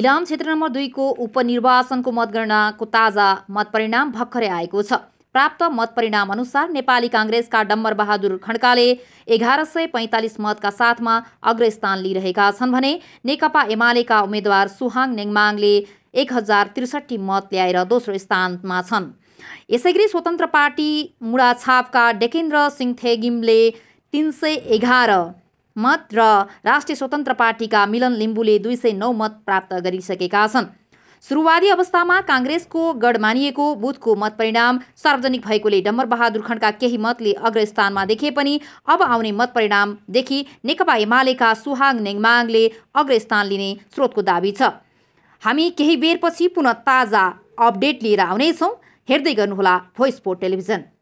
इलाम क्षेत्र नम्बर दुईको उपनिर्वाचनको मतगणनाको ताजा मतपरिणाम भर्खरै आएको छ प्राप्त मतपरिणाम अनुसार नेपाली काङ्ग्रेसका डम्बर बहादुर खड्काले एघार सय पैँतालिस मतका साथमा अग्रस्थान लिइरहेका छन् भने नेकपा एमालेका उम्मेद्वार सुहाङ नेङमाङले एक हजार त्रिसठी मत ल्याएर दोस्रो स्थानमा छन् यसैगरी स्वतन्त्र पार्टी मुडाछापका डेकेन्द्र सिंह थेगिमले तिन सय एघार मत र राष्ट्रिय स्वतन्त्र पार्टीका मिलन लिम्बूले दुई सय नौ मत प्राप्त गरिसकेका छन् सुरुवाती अवस्थामा काङ्ग्रेसको गढ मानिएको बुथको मतपरिणाम सार्वजनिक भएकोले डम्बरबहादुर खण्डका केही मतले अग्रस्थानमा देखे पनि अब आउने मतपरिणामदेखि नेकपा एमालेका सुहाङ नेङमाङले अग्रस्थान लिने स्रोतको दावी छ हामी केही बेरपछि पुनः ताजा अपडेट लिएर आउनेछौँ हेर्दै गर्नुहोला भोइस फोर टेलिभिजन